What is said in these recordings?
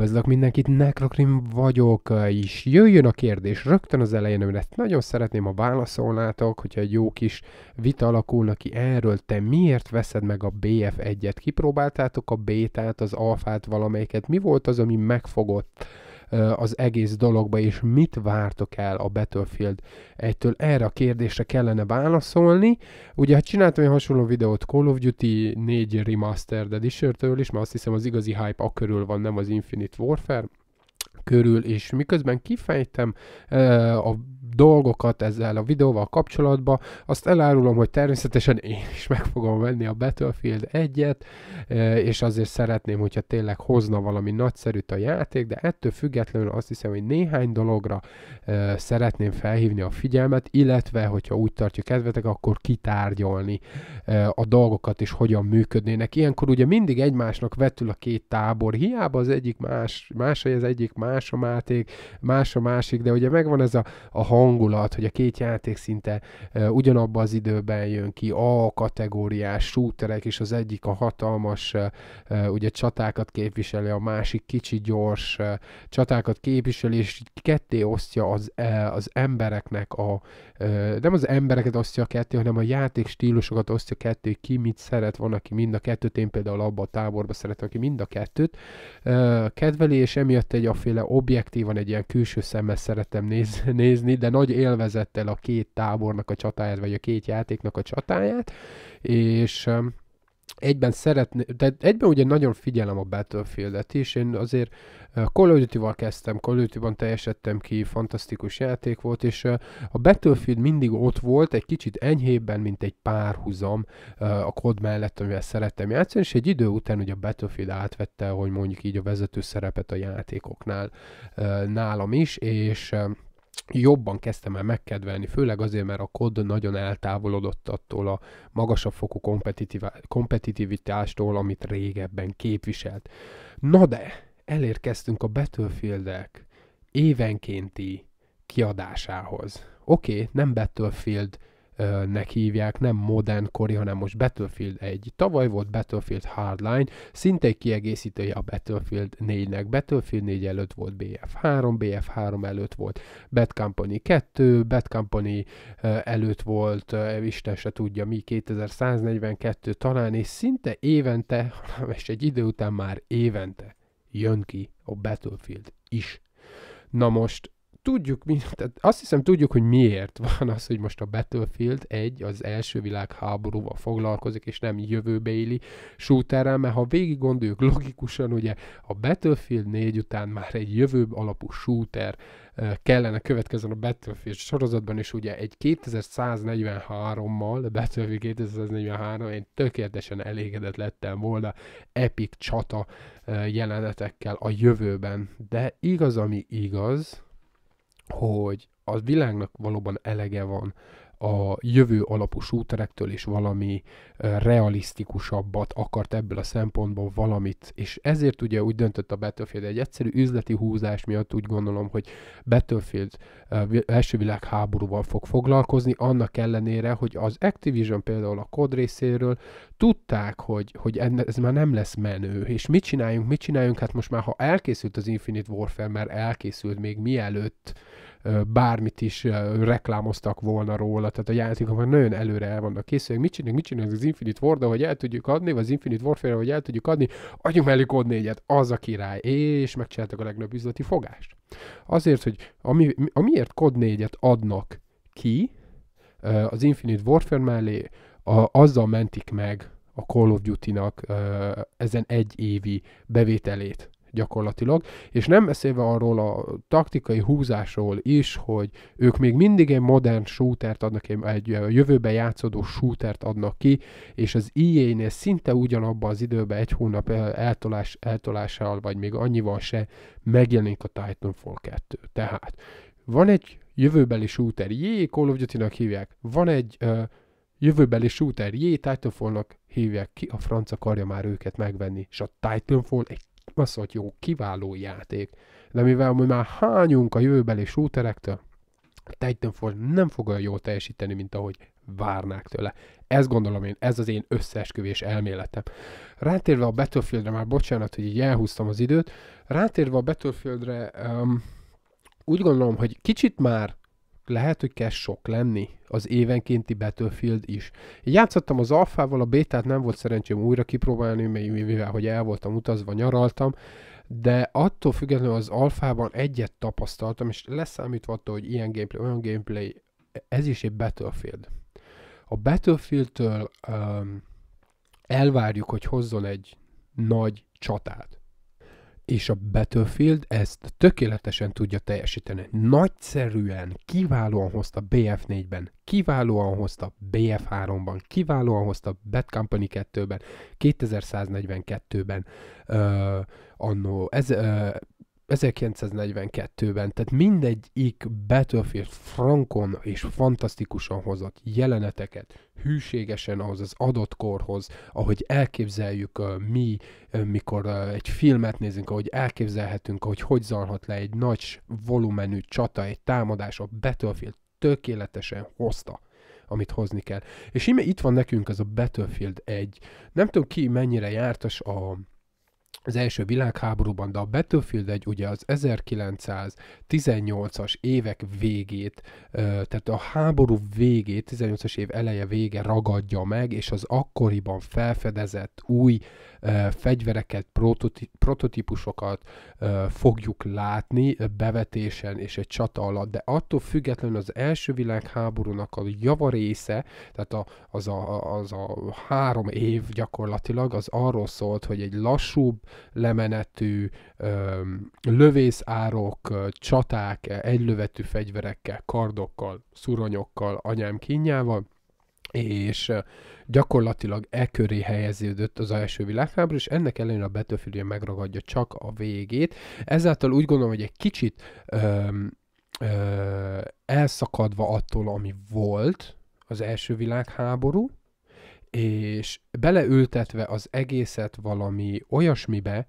Üdvözlök mindenkit, Necrokrim vagyok, és eh, jöjjön a kérdés rögtön az elején, amire nagyon szeretném, ha válaszolnátok, hogyha egy jó kis vita alakulna ki erről, te miért veszed meg a BF1-et? Kipróbáltátok a bétát, az alfát, valamelyiket? Mi volt az, ami megfogott? az egész dologba, és mit vártok el a Battlefield 1-től? Erre a kérdésre kellene válaszolni. Ugye hát csináltam egy hasonló videót Call of Duty 4 Remastered Edition-től is, mert azt hiszem az igazi hype a körül van, nem az Infinite Warfare körül, és miközben kifejtem a dolgokat ezzel a videóval kapcsolatban, azt elárulom, hogy természetesen én is meg fogom venni a Battlefield 1-et, és azért szeretném, hogyha tényleg hozna valami nagyszerűt a játék, de ettől függetlenül azt hiszem, hogy néhány dologra szeretném felhívni a figyelmet, illetve, hogyha úgy tartja kedvetek, akkor kitárgyalni a dolgokat és hogyan működnének. Ilyenkor ugye mindig egymásnak vetül a két tábor, hiába az egyik más, más az egyik más, más a máték, más a másik, de ugye megvan ez a, a hangulat, hogy a két játék szinte e, ugyanabban az időben jön ki, A kategóriás shooterek, és az egyik a hatalmas e, ugye csatákat képviseli, a másik kicsi gyors e, csatákat képviseli, és ketté osztja az, e, az embereknek a, uh, nem az embereket osztja ketté, hanem a játék stílusokat osztja ketté, hogy ki mit szeret, van, aki mind a kettőt, én például abban a táborba szeretem, aki mind a kettőt kedveli, és emiatt egy aféle bele, objektívan egy ilyen külső szemmel szeretem néz, nézni, de nagy élvezettel a két tábornak a csatáját, vagy a két játéknak a csatáját, és um, egyben szeretné, de egyben ugye nagyon figyelem a Battlefield-et is, én azért eh, Call of Duty-val kezdtem, Call of Duty-ban teljesedtem ki, fantasztikus játék volt, és eh, a Battlefield mindig ott volt, egy kicsit enyhébben, mint egy párhuzam eh, a kod mellett, amivel szerettem játszani, és egy idő után ugye a Battlefield átvette, hogy mondjuk így a vezető szerepet a játékoknál nálam is, és jobban kezdtem el megkedvelni, főleg azért, mert a kod nagyon eltávolodott attól a magasabb fokú kompetitiv- kompetitivitástól, amit régebben képviselt. Na de, elérkeztünk a Battlefieldek évenkénti kiadásához. Oké, okay, nem Battlefield nek hívják, nem modern kori, hanem most Battlefield 1. Tavaly volt Battlefield Hardline, szinte egy kiegészítője a Battlefield 4-nek. Battlefield 4 előtt volt BF3, BF3 előtt volt Bad Company 2, Bad Company előtt volt, Isten se tudja mi, 2142 talán, és szinte évente, és egy idő után már évente jön ki a Battlefield is. Na most tudjuk, mi, tehát azt hiszem tudjuk, hogy miért van az, hogy most a Battlefield egy az első világháborúval foglalkozik, és nem jövőbéli shooterrel, mert ha végig gondoljuk logikusan, ugye a Battlefield 4 után már egy jövő alapú shooter kellene következzen a Battlefield sorozatban, és ugye egy 2143-mal, Battlefield 2143, én tökéletesen elégedett lettem volna epic csata jelenetekkel a jövőben. De igaz, ami igaz, hogy a világnak valóban elege van a jövő alapú shooterektől is valami realisztikusabbat akart ebből a szempontból valamit, és ezért ugye úgy döntött a Battlefield egy egyszerű üzleti húzás miatt úgy gondolom, hogy Battlefield első világháborúval fog foglalkozni, annak ellenére, hogy az Activision például a kod részéről tudták, hogy, hogy ez már nem lesz menő, és mit csináljunk, mit csináljunk, hát most már ha elkészült az Infinite Warfare, már elkészült még mielőtt bármit is reklámoztak volna róla, tehát a játékok már nagyon előre el vannak készülve, mit csinálunk, mit csinálunk az Infinite war hogy el tudjuk adni, vagy az Infinite Warfare, hogy el tudjuk adni, adjunk mellé kód négyet, az a király, és megcsináltak a legnagyobb üzleti fogást. Azért, hogy ami, amiért kód négyet adnak ki, az Infinite Warfare mellé, a, azzal mentik meg a Call of Duty-nak ezen egy évi bevételét gyakorlatilag, és nem beszélve arról a taktikai húzásról is, hogy ők még mindig egy modern shootert adnak, egy jövőben játszódó shootert adnak ki, és az EA-nél szinte ugyanabban az időben egy hónap eltolás, eltolással, vagy még annyival se megjelenik a Titanfall 2. Tehát van egy jövőbeli shooter, jé, Call of Duty-nak hívják, van egy ö, jövőbeli shooter, jé, Titanfall-nak hívják, ki a franca karja már őket megvenni, és a Titanfall egy baszott jó, kiváló játék. De mivel mi már hányunk a jövőbeli shooterektől, a Titanfall nem fog olyan jól teljesíteni, mint ahogy várnák tőle. Ez gondolom én, ez az én összeesküvés elméletem. Rátérve a Battlefieldre, már bocsánat, hogy így elhúztam az időt, rátérve a Battlefieldre, um, úgy gondolom, hogy kicsit már lehet, hogy kezd sok lenni az évenkénti Battlefield is. Én játszottam az alfával, a bétát nem volt szerencsém újra kipróbálni, mert mivel hogy el voltam utazva, nyaraltam, de attól függetlenül az alfában egyet tapasztaltam, és leszámítva attól, hogy ilyen gameplay, olyan gameplay, ez is egy Battlefield. A Battlefield-től um, elvárjuk, hogy hozzon egy nagy csatát és a Battlefield ezt tökéletesen tudja teljesíteni. Nagyszerűen, kiválóan hozta BF4-ben, kiválóan hozta BF3-ban, kiválóan hozta Bad Company 2-ben, 2142-ben, uh, annó, ez, uh, 1942-ben, tehát mindegyik Battlefield frankon és fantasztikusan hozott jeleneteket, hűségesen ahhoz az adott korhoz, ahogy elképzeljük uh, mi, uh, mikor uh, egy filmet nézünk, ahogy elképzelhetünk, ahogy hogy zalhat le egy nagy volumenű csata, egy támadás, a Battlefield tökéletesen hozta amit hozni kell. És íme itt van nekünk ez a Battlefield 1. Nem tudom ki mennyire jártas a az első világháborúban, de a Battlefield egy ugye az 1918-as évek végét, tehát a háború végét, 18-as év eleje vége ragadja meg, és az akkoriban felfedezett új fegyvereket, prototípusokat fogjuk látni bevetésen és egy csata alatt, de attól függetlenül az első világháborúnak a javarésze, tehát az, a, az a három év gyakorlatilag, az arról szólt, hogy egy lassú hosszabb lemenetű lövészárok, csaták, e, egylövetű fegyverekkel, kardokkal, szuronyokkal, anyám kínjával, és gyakorlatilag e köré helyeződött az első világháború, és ennek ellenére a betöfülje megragadja csak a végét. Ezáltal úgy gondolom, hogy egy kicsit öm, ö, elszakadva attól, ami volt az első világháború, és beleültetve az egészet valami olyasmibe,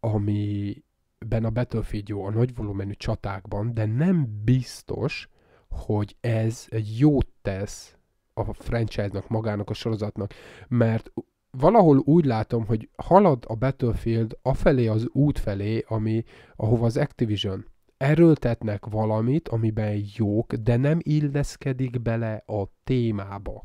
amiben a Battlefield jó a nagy volumenű csatákban, de nem biztos, hogy ez jót tesz a franchise-nak, magának, a sorozatnak, mert valahol úgy látom, hogy halad a Battlefield afelé az út felé, ami, ahova az Activision erőltetnek valamit, amiben jók, de nem illeszkedik bele a témába.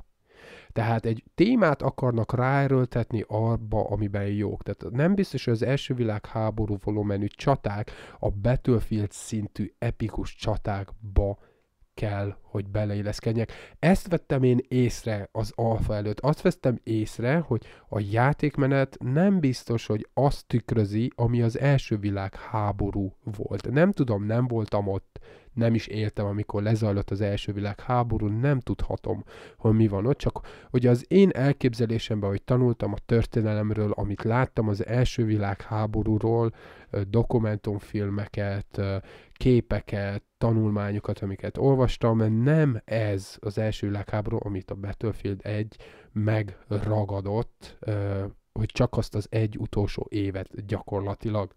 Tehát egy témát akarnak ráerőltetni arba, amiben jók. Tehát nem biztos, hogy az első világháború volumenű csaták a Battlefield szintű epikus csatákba kell, hogy beleilleszkedjek. Ezt vettem én észre az alfa előtt. Azt vettem észre, hogy a játékmenet nem biztos, hogy azt tükrözi, ami az első világháború volt. Nem tudom, nem voltam ott nem is éltem, amikor lezajlott az első világháború, nem tudhatom, hogy mi van ott, csak hogy az én elképzelésemben, hogy tanultam a történelemről, amit láttam az első világháborúról, dokumentumfilmeket, képeket, tanulmányokat, amiket olvastam, nem ez az első világháború, amit a Battlefield 1 megragadott, hogy csak azt az egy utolsó évet gyakorlatilag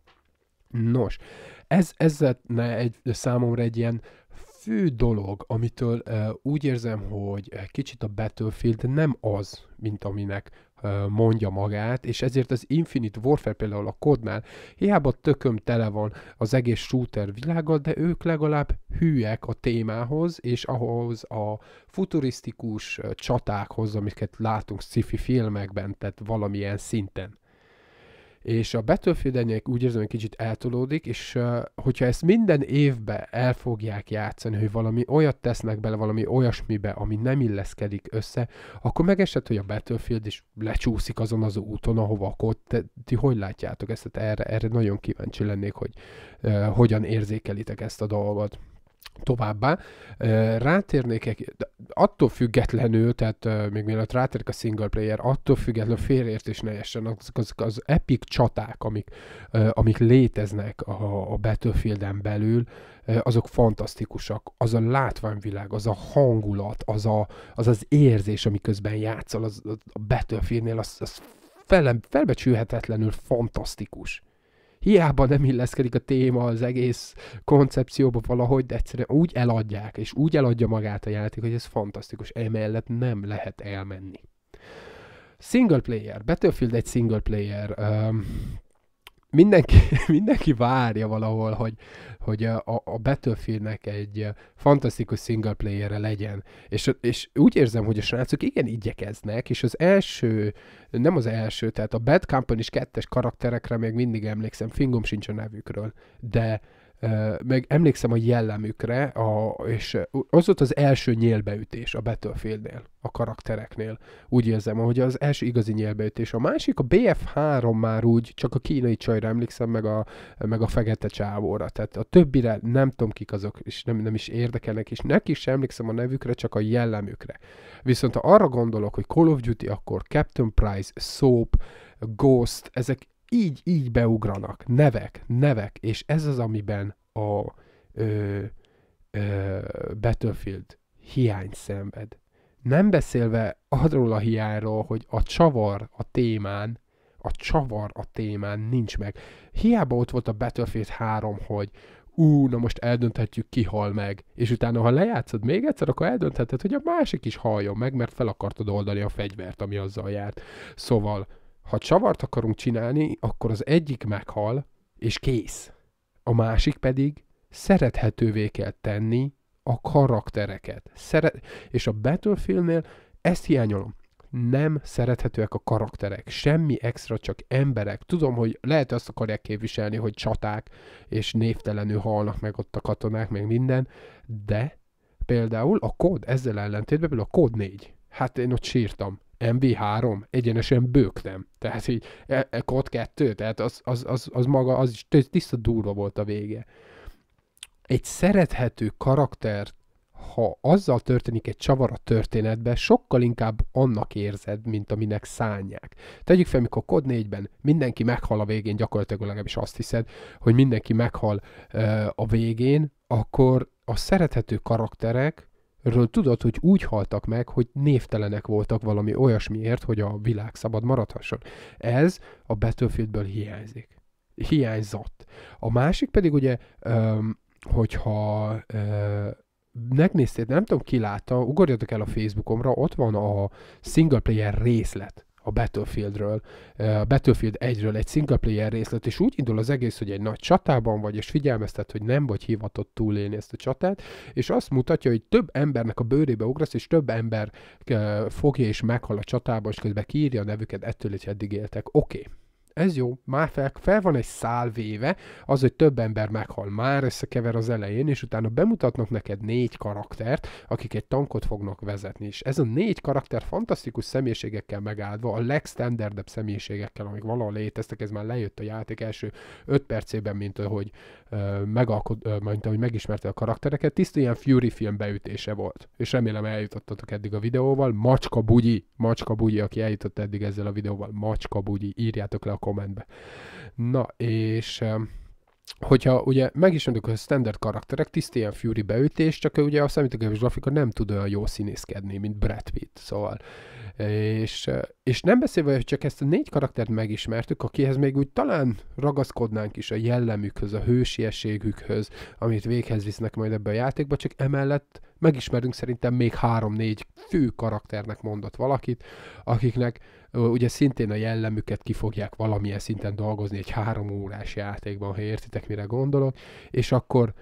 Nos, ez, ez lenne egy, számomra egy ilyen fő dolog, amitől uh, úgy érzem, hogy kicsit a Battlefield nem az, mint aminek uh, mondja magát, és ezért az Infinite Warfare például a kodnál hiába tököm tele van az egész shooter világgal, de ők legalább hűek a témához, és ahhoz a futurisztikus csatákhoz, amiket látunk sci-fi filmekben, tehát valamilyen szinten és a Battlefield úgy érzem, hogy kicsit eltolódik, és hogyha ezt minden évben el fogják játszani, hogy valami olyat tesznek bele, valami olyasmibe, ami nem illeszkedik össze, akkor megesett, hogy a Battlefield is lecsúszik azon az úton, ahova akkor te, ti hogy látjátok ezt? Tehát erre, erre nagyon kíváncsi lennék, hogy uh, hogyan érzékelitek ezt a dolgot. Továbbá rátérnék, attól függetlenül, tehát még mielőtt rátérek a single player, attól függetlenül félértés ne essen, azok az, az epic csaták, amik, amik léteznek a, a Battlefield-en belül, azok fantasztikusak. Az a látványvilág, az a hangulat, az a, az, az érzés, amiközben játszol az, az a Battlefieldnél, az, az fel, felbecsülhetetlenül fantasztikus hiába nem illeszkedik a téma az egész koncepcióba valahogy, de egyszerűen úgy eladják, és úgy eladja magát a játék, hogy ez fantasztikus, emellett nem lehet elmenni. Single player, Battlefield egy single player um, mindenki, mindenki várja valahol, hogy, hogy a, a Battlefieldnek egy fantasztikus single playerre legyen. És, és úgy érzem, hogy a srácok igen igyekeznek, és az első, nem az első, tehát a Bad company is kettes karakterekre még mindig emlékszem, fingom sincs a nevükről, de meg emlékszem a jellemükre, a, és az volt az első nyélbeütés a Battlefieldnél, a karaktereknél. Úgy érzem, hogy az első igazi nyélbeütés. A másik, a BF3 már úgy, csak a kínai csajra emlékszem, meg a, meg a fekete csávóra. Tehát a többire nem tudom kik azok, és nem, nem is érdekelnek, és neki sem emlékszem a nevükre, csak a jellemükre. Viszont ha arra gondolok, hogy Call of Duty, akkor Captain Price, Soap, Ghost, ezek így, így beugranak nevek, nevek, és ez az, amiben a ö, ö, Battlefield hiány szenved. Nem beszélve arról a hiányról, hogy a csavar a témán, a csavar a témán nincs meg. Hiába ott volt a Battlefield 3, hogy ú, na most eldönthetjük, ki hal meg. És utána, ha lejátszod még egyszer, akkor eldöntheted, hogy a másik is haljon meg, mert fel akartad oldani a fegyvert, ami azzal járt. Szóval, ha csavart akarunk csinálni, akkor az egyik meghal, és kész. A másik pedig szerethetővé kell tenni a karaktereket. Szeret... És a Battlefieldnél ezt hiányolom. Nem szerethetőek a karakterek, semmi extra, csak emberek. Tudom, hogy lehet azt akarják képviselni, hogy csaták, és névtelenül halnak meg ott a katonák, meg minden, de például a kód ezzel ellentétben, például a kód 4. Hát én ott sírtam. MV3, egyenesen bőgtem. Tehát így e, e, COD 2, tehát az, az, az, az maga, az is tiszta durva volt a vége. Egy szerethető karakter, ha azzal történik egy csavar a történetbe, sokkal inkább annak érzed, mint aminek szánják. Tegyük fel, mikor COD 4-ben mindenki meghal a végén, gyakorlatilag legalábbis azt hiszed, hogy mindenki meghal uh, a végén, akkor a szerethető karakterek ről tudod, hogy úgy haltak meg, hogy névtelenek voltak valami olyasmiért, hogy a világ szabad maradhasson. Ez a Battlefieldből hiányzik. Hiányzott. A másik pedig ugye, öm, hogyha öm, nem tudom ki látta, ugorjatok el a Facebookomra, ott van a single player részlet a Battlefieldről, a Battlefield 1-ről egy single player részlet, és úgy indul az egész, hogy egy nagy csatában vagy, és figyelmeztet, hogy nem vagy hivatott túlélni ezt a csatát, és azt mutatja, hogy több embernek a bőrébe ugrasz, és több ember fogja és meghal a csatában, és közben kiírja a nevüket ettől, hogy eddig éltek. Oké. Okay ez jó, már fel, fel van egy szál véve, az, hogy több ember meghal már, összekever az elején, és utána bemutatnak neked négy karaktert, akik egy tankot fognak vezetni, és ez a négy karakter fantasztikus személyiségekkel megáldva, a legstandardebb személyiségekkel, amik valahol léteztek, ez már lejött a játék első öt percében, mint hogy megalkod, mint ahogy megismerte a karaktereket, tiszta ilyen Fury film beütése volt. És remélem eljutottatok eddig a videóval. Macska Bugyi, Macska Bugyi, aki eljutott eddig ezzel a videóval, Macska Bugyi, írjátok le a kommentbe. Na, és hogyha ugye megismerjük, hogy a standard karakterek, tiszt ilyen Fury beütés, csak ugye a számítógépes grafika nem tud olyan jó színészkedni, mint Brad Pitt, szóval. És, és nem beszélve, hogy csak ezt a négy karaktert megismertük, akihez még úgy talán ragaszkodnánk is a jellemükhöz, a hősieségükhöz, amit véghez visznek majd ebbe a játékba, csak emellett megismerünk szerintem még három-négy fő karakternek mondott valakit, akiknek ugye szintén a jellemüket ki fogják valamilyen szinten dolgozni egy három órás játékban, ha értitek, mire gondolok, és akkor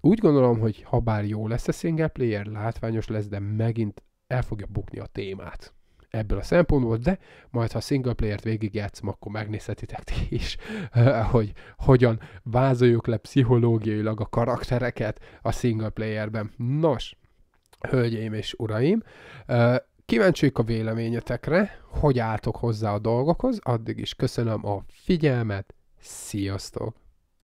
úgy gondolom, hogy ha bár jó lesz a single player, látványos lesz, de megint el fogja bukni a témát ebből a szempontból, de majd ha single player-t végigjátszom, akkor megnézhetitek ti is, hogy hogyan vázoljuk le pszichológiailag a karaktereket a single player-ben. Nos, hölgyeim és uraim, kíváncsiak a véleményetekre, hogy álltok hozzá a dolgokhoz, addig is köszönöm a figyelmet, sziasztok!